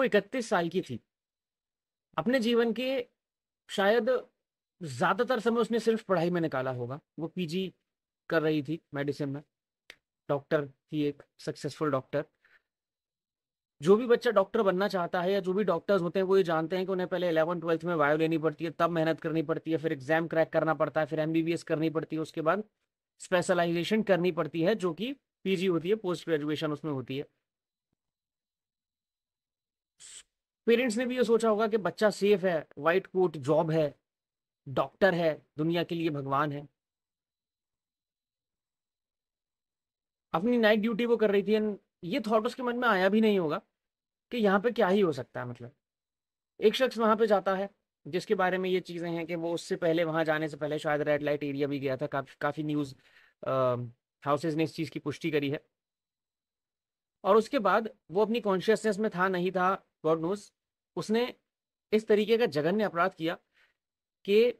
वो इकतीस साल की थी अपने जीवन के शायद ज़्यादातर समय उसने सिर्फ पढ़ाई में निकाला होगा वो पीजी कर रही थी मेडिसिन में डॉक्टर थी एक सक्सेसफुल डॉक्टर जो भी बच्चा डॉक्टर बनना चाहता है या जो भी डॉक्टर्स होते हैं वो ये जानते हैं कि उन्हें पहले इलेवन ट्वेल्थ में वायो लेनी पड़ती है तब मेहनत करनी पड़ती है फिर एग्जाम क्रैक करना पड़ता है फिर एम करनी पड़ती है उसके बाद स्पेशलाइजेशन करनी पड़ती है जो कि पीजी होती है पोस्ट ग्रेजुएशन उसमें होती है पेरेंट्स ने भी ये सोचा होगा कि बच्चा सेफ है वाइट कोट जॉब है डॉक्टर है दुनिया के लिए भगवान है अपनी नाइट ड्यूटी वो कर रही थी एंड ये थॉट उसके मन में आया भी नहीं होगा कि यहाँ पे क्या ही हो सकता है मतलब एक शख्स वहाँ पे जाता है जिसके बारे में ये चीज़ें हैं कि वो उससे पहले वहाँ जाने से पहले शायद रेड लाइट एरिया भी गया था काफ़ी काफ़ी न्यूज़ हाउसेज ने इस चीज़ की पुष्टि करी है और उसके बाद वो अपनी कॉन्शियसनेस में था नहीं था गॉड नोज उसने इस तरीके का जघन्य अपराध किया कि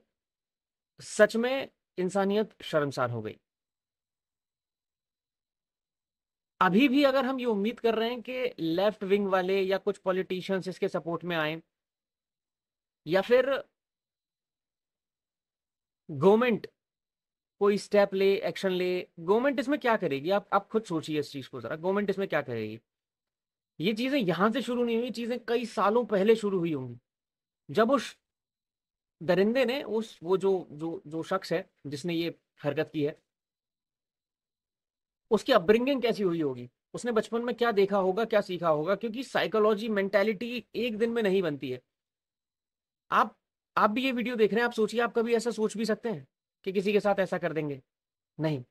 सच में इंसानियत शर्मसार हो गई अभी भी अगर हम ये उम्मीद कर रहे हैं कि लेफ्ट विंग वाले या कुछ पॉलिटिशियंस इसके सपोर्ट में आए या फिर गवर्नमेंट कोई स्टेप ले एक्शन ले गवर्नमेंट इसमें क्या करेगी आप आप खुद सोचिए इस चीज को जरा गवर्नमेंट इसमें क्या करेगी ये चीजें यहां से शुरू नहीं हुई चीजें कई सालों पहले शुरू हुई होंगी जब उस दरिंदे ने उस वो जो जो जो शख्स है जिसने ये हरकत की है उसकी अपब्रिंगिंग कैसी हुई होगी उसने बचपन में क्या देखा होगा क्या सीखा होगा क्योंकि साइकोलॉजी मेंटेलिटी एक दिन में नहीं बनती है आप आप भी ये वीडियो देख रहे हैं आप सोचिए आप कभी ऐसा सोच भी सकते हैं कि किसी के साथ ऐसा कर देंगे नहीं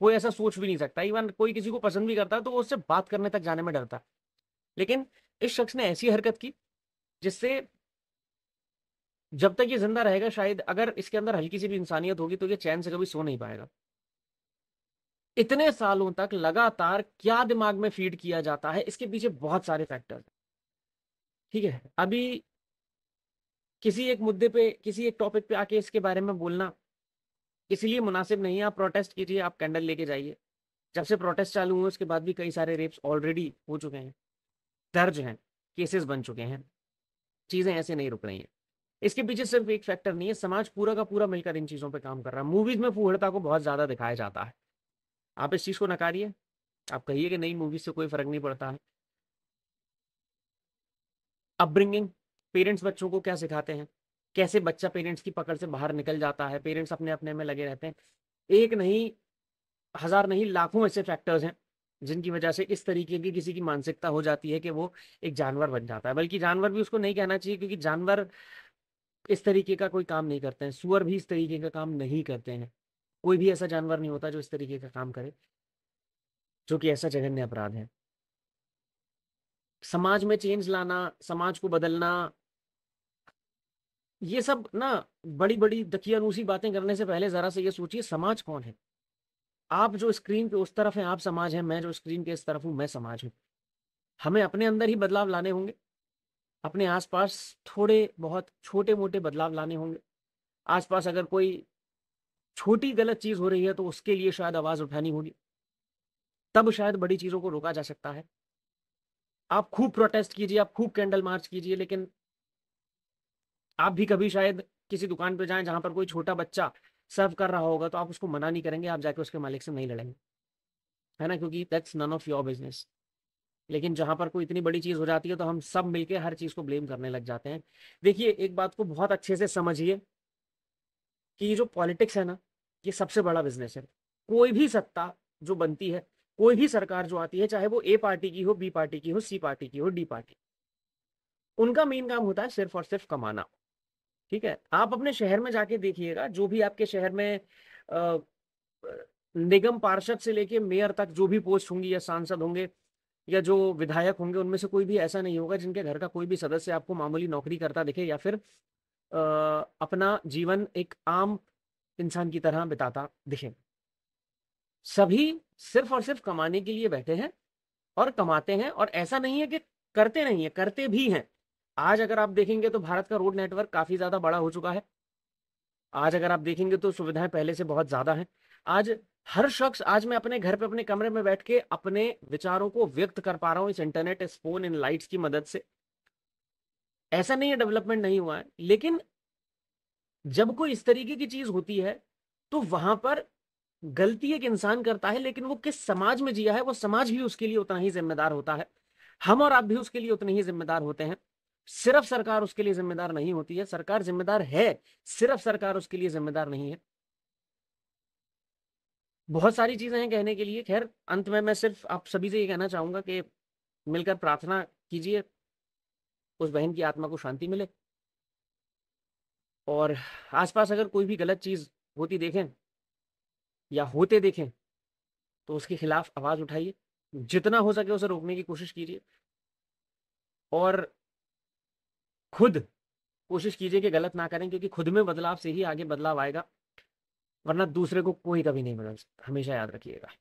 कोई ऐसा सोच भी नहीं सकता इवन कोई किसी को पसंद भी करता है तो उससे बात करने तक जाने में डरता लेकिन इस शख्स ने ऐसी हरकत की जिससे जब तक ये जिंदा रहेगा शायद अगर इसके अंदर हल्की सी भी इंसानियत होगी तो ये चैन से कभी सो नहीं पाएगा इतने सालों तक लगातार क्या दिमाग में फीड किया जाता है इसके पीछे बहुत सारे फैक्टर्स ठीक है अभी किसी एक मुद्दे पे किसी एक टॉपिक पे आके इसके बारे में बोलना इसलिए मुनासिब नहीं है आप प्रोटेस्ट कीजिए आप कैंडल लेके जाइए जब से प्रोटेस्ट चालू हुए उसके बाद भी कई सारे रेप्स ऑलरेडी हो चुके हैं दर्ज हैं केसेस बन चुके हैं चीज़ें ऐसे नहीं रुक रही हैं इसके पीछे सिर्फ एक फैक्टर नहीं है समाज पूरा का पूरा मिलकर इन चीज़ों पर काम कर रहा है मूवीज में फूहड़ता को बहुत ज़्यादा दिखाया जाता है आप इस चीज़ को नकारिए आप कहिए कि नई मूवीज से कोई फर्क नहीं पड़ता है अपब्रिंगिंग पेरेंट्स बच्चों को क्या सिखाते हैं कैसे बच्चा पेरेंट्स की पकड़ से बाहर निकल जाता है पेरेंट्स अपने अपने में लगे रहते हैं एक नहीं हज़ार नहीं लाखों ऐसे फैक्टर्स हैं जिनकी वजह से इस तरीके की किसी की मानसिकता हो जाती है कि वो एक जानवर बन जाता है बल्कि जानवर भी उसको नहीं कहना चाहिए क्योंकि जानवर इस तरीके का कोई काम नहीं करते हैं सुअर भी इस तरीके का काम नहीं करते हैं कोई भी ऐसा जानवर नहीं होता जो इस तरीके का काम करे जो कि ऐसा जघन्य अपराध है समाज में चेंज लाना समाज को बदलना ये सब ना बड़ी बड़ी दकियानूसी बातें करने से पहले जरा से ये सोचिए समाज कौन है आप जो स्क्रीन पे उस तरफ है आप समाज हैं मैं जो स्क्रीन के इस तरफ हूं मैं समाज हूं हमें अपने अंदर ही बदलाव लाने होंगे अपने आसपास थोड़े बहुत छोटे मोटे बदलाव लाने होंगे आसपास अगर कोई छोटी गलत चीज़ हो रही है तो उसके लिए शायद आवाज़ उठानी होगी तब शायद बड़ी चीज़ों को रोका जा सकता है आप खूब प्रोटेस्ट कीजिए आप खूब कैंडल मार्च कीजिए लेकिन आप भी कभी शायद किसी दुकान पर जाएं जहां पर कोई छोटा बच्चा सर्व कर रहा होगा तो आप उसको मना नहीं करेंगे आप जाके उसके मालिक से नहीं लड़ेंगे है ना क्योंकि that's none of your business लेकिन जहां पर कोई इतनी बड़ी चीज हो जाती है तो हम सब मिलके हर चीज को ब्लेम करने लग जाते हैं देखिए एक बात को बहुत अच्छे से समझिए कि ये जो पॉलिटिक्स है ना ये सबसे बड़ा बिजनेस है कोई भी सत्ता जो बनती है कोई भी सरकार जो आती है चाहे वो ए पार्टी की हो बी पार्टी की हो सी पार्टी की हो डी पार्टी उनका मेन काम होता है सिर्फ और सिर्फ कमाना ठीक है आप अपने शहर में जाके देखिएगा जो भी आपके शहर में आ, निगम पार्षद से लेके मेयर तक जो भी पोस्ट होंगी या सांसद होंगे या जो विधायक होंगे उनमें से कोई भी ऐसा नहीं होगा जिनके घर का कोई भी सदस्य आपको मामूली नौकरी करता दिखे या फिर आ, अपना जीवन एक आम इंसान की तरह बिताता दिखे सभी सिर्फ और सिर्फ कमाने के लिए बैठे हैं और कमाते हैं और ऐसा नहीं है कि करते नहीं है करते भी हैं आज अगर आप देखेंगे तो भारत का रोड नेटवर्क काफी ज्यादा बड़ा हो चुका है आज अगर आप देखेंगे तो सुविधाएं पहले से बहुत ज्यादा हैं आज हर शख्स आज मैं अपने घर पे अपने कमरे में बैठ के अपने विचारों को व्यक्त कर पा रहा हूँ इस इंटरनेट इस फोन इन लाइट्स की मदद से ऐसा नहीं है डेवलपमेंट नहीं हुआ है लेकिन जब कोई इस तरीके की चीज होती है तो वहां पर गलती एक इंसान करता है लेकिन वो किस समाज में जिया है वो समाज भी उसके लिए उतना ही जिम्मेदार होता है हम और आप भी उसके लिए उतने ही जिम्मेदार होते हैं सिर्फ सरकार उसके लिए जिम्मेदार नहीं होती है सरकार जिम्मेदार है सिर्फ सरकार उसके लिए जिम्मेदार नहीं है बहुत सारी चीजें हैं कहने के लिए खैर अंत में मैं सिर्फ आप सभी से ये कहना चाहूंगा कि मिलकर प्रार्थना कीजिए उस बहन की आत्मा को शांति मिले और आसपास अगर कोई भी गलत चीज होती देखें या होते देखें तो उसके खिलाफ आवाज उठाइए जितना हो सके उसे रोकने की कोशिश कीजिए और खुद कोशिश कीजिए कि गलत ना करें क्योंकि खुद में बदलाव से ही आगे बदलाव आएगा वरना दूसरे को कोई कभी नहीं बदल सकता हमेशा याद रखिएगा